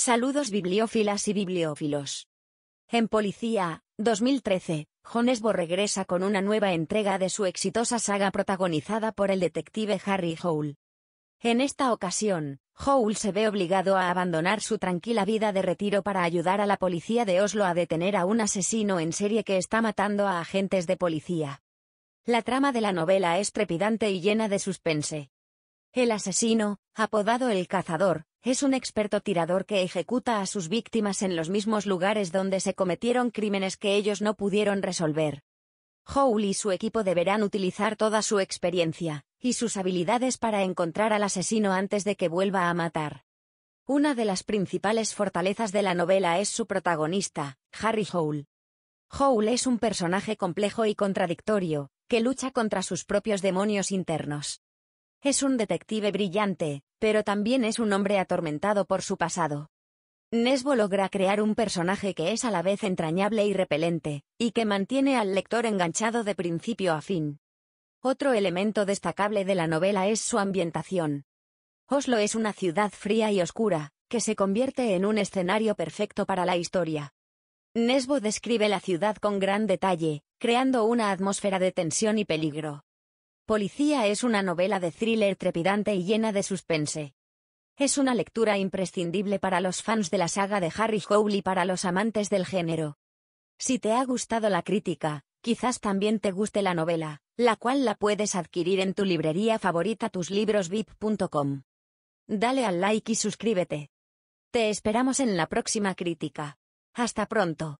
Saludos bibliófilas y bibliófilos. En Policía, 2013, Jonesbo regresa con una nueva entrega de su exitosa saga protagonizada por el detective Harry Howell. En esta ocasión, Howell se ve obligado a abandonar su tranquila vida de retiro para ayudar a la policía de Oslo a detener a un asesino en serie que está matando a agentes de policía. La trama de la novela es trepidante y llena de suspense. El asesino, apodado el cazador, es un experto tirador que ejecuta a sus víctimas en los mismos lugares donde se cometieron crímenes que ellos no pudieron resolver. Howl y su equipo deberán utilizar toda su experiencia y sus habilidades para encontrar al asesino antes de que vuelva a matar. Una de las principales fortalezas de la novela es su protagonista, Harry Howl. Howl es un personaje complejo y contradictorio, que lucha contra sus propios demonios internos. Es un detective brillante, pero también es un hombre atormentado por su pasado. Nesbo logra crear un personaje que es a la vez entrañable y repelente, y que mantiene al lector enganchado de principio a fin. Otro elemento destacable de la novela es su ambientación. Oslo es una ciudad fría y oscura, que se convierte en un escenario perfecto para la historia. Nesbo describe la ciudad con gran detalle, creando una atmósfera de tensión y peligro. Policía es una novela de thriller trepidante y llena de suspense. Es una lectura imprescindible para los fans de la saga de Harry Hole y para los amantes del género. Si te ha gustado la crítica, quizás también te guste la novela, la cual la puedes adquirir en tu librería favorita tuslibrosvip.com. Dale al like y suscríbete. Te esperamos en la próxima crítica. Hasta pronto.